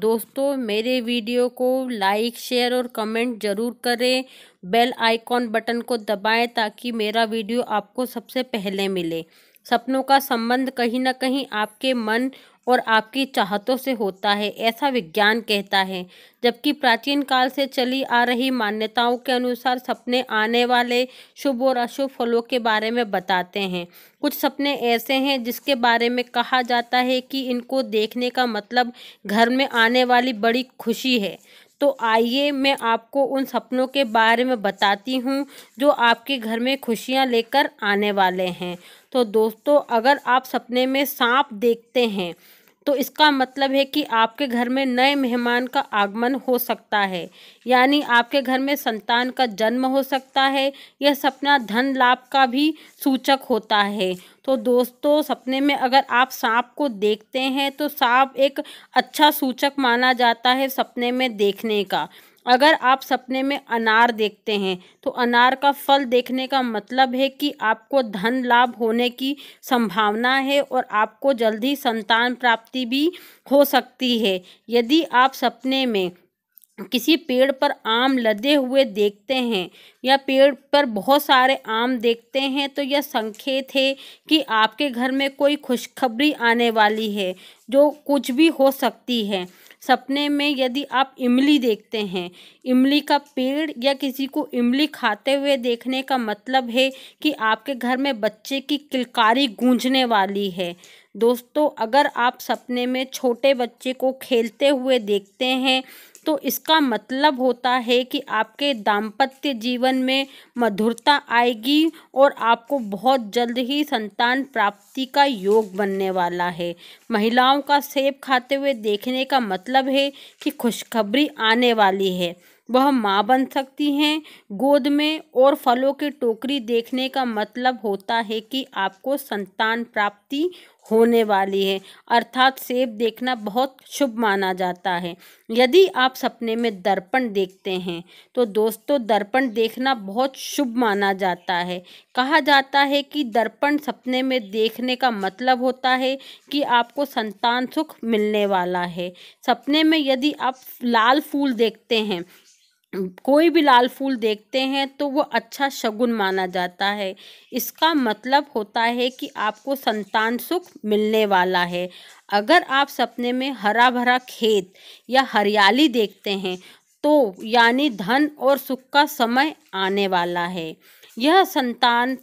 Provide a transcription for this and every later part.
दोस्तों मेरे वीडियो को लाइक शेयर और कमेंट ज़रूर करें बेल आइकॉन बटन को दबाएं ताकि मेरा वीडियो आपको सबसे पहले मिले सपनों का संबंध कहीं ना कहीं आपके मन और आपकी चाहतों से होता है ऐसा विज्ञान कहता है जबकि प्राचीन काल से चली आ रही मान्यताओं के अनुसार सपने आने वाले शुभ और अशुभ फलों के बारे में बताते हैं कुछ सपने ऐसे हैं जिसके बारे में कहा जाता है कि इनको देखने का मतलब घर में आने वाली बड़ी खुशी है तो आइए मैं आपको उन सपनों के बारे में बताती हूँ जो आपके घर में खुशियाँ लेकर आने वाले हैं तो दोस्तों अगर आप सपने में सांप देखते हैं तो इसका मतलब है कि आपके घर में नए मेहमान का आगमन हो सकता है यानी आपके घर में संतान का जन्म हो सकता है यह सपना धन लाभ का भी सूचक होता है तो दोस्तों सपने में अगर आप सांप को देखते हैं तो सांप एक अच्छा सूचक माना जाता है सपने में देखने का अगर आप सपने में अनार देखते हैं तो अनार का फल देखने का मतलब है कि आपको धन लाभ होने की संभावना है और आपको जल्दी संतान प्राप्ति भी हो सकती है यदि आप सपने में किसी पेड़ पर आम लदे हुए देखते हैं या पेड़ पर बहुत सारे आम देखते हैं तो यह संकेत है कि आपके घर में कोई खुशखबरी आने वाली है जो कुछ भी हो सकती है सपने में यदि आप इमली देखते हैं इमली का पेड़ या किसी को इमली खाते हुए देखने का मतलब है कि आपके घर में बच्चे की किलकारी गूंजने वाली है दोस्तों अगर आप सपने में छोटे बच्चे को खेलते हुए देखते हैं तो इसका मतलब होता है कि आपके दाम्पत्य जीवन में मधुरता आएगी और आपको बहुत जल्द ही संतान प्राप्ति का योग बनने वाला है महिलाओं का सेब खाते हुए देखने का मतलब है कि खुशखबरी आने वाली है वह माँ बन सकती हैं गोद में और फलों की टोकरी देखने का मतलब होता है कि आपको संतान प्राप्ति होने वाली है अर्थात सेब देखना बहुत शुभ माना जाता है यदि आप सपने में दर्पण देखते हैं तो दोस्तों दर्पण देखना बहुत शुभ माना जाता है कहा जाता है कि दर्पण सपने में देखने का मतलब होता है कि आपको संतान सुख मिलने वाला है सपने में यदि आप लाल फूल देखते हैं कोई भी लाल फूल देखते हैं तो वो अच्छा शगुन माना जाता है इसका मतलब होता है कि आपको संतान सुख मिलने वाला है अगर आप सपने में हरा भरा खेत या हरियाली देखते हैं तो यानी धन और सुख का समय आने वाला है यह संतान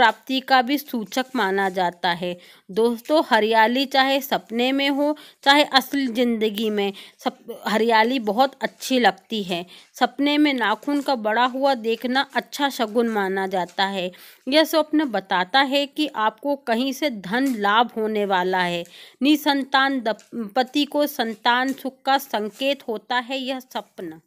प्राप्ति का भी सूचक माना जाता है दोस्तों हरियाली चाहे सपने में हो चाहे असल ज़िंदगी में सब हरियाली बहुत अच्छी लगती है सपने में नाखून का बड़ा हुआ देखना अच्छा शगुन माना जाता है यह स्वप्न बताता है कि आपको कहीं से धन लाभ होने वाला है निसंतान दंपति को संतान सुख का संकेत होता है यह सपना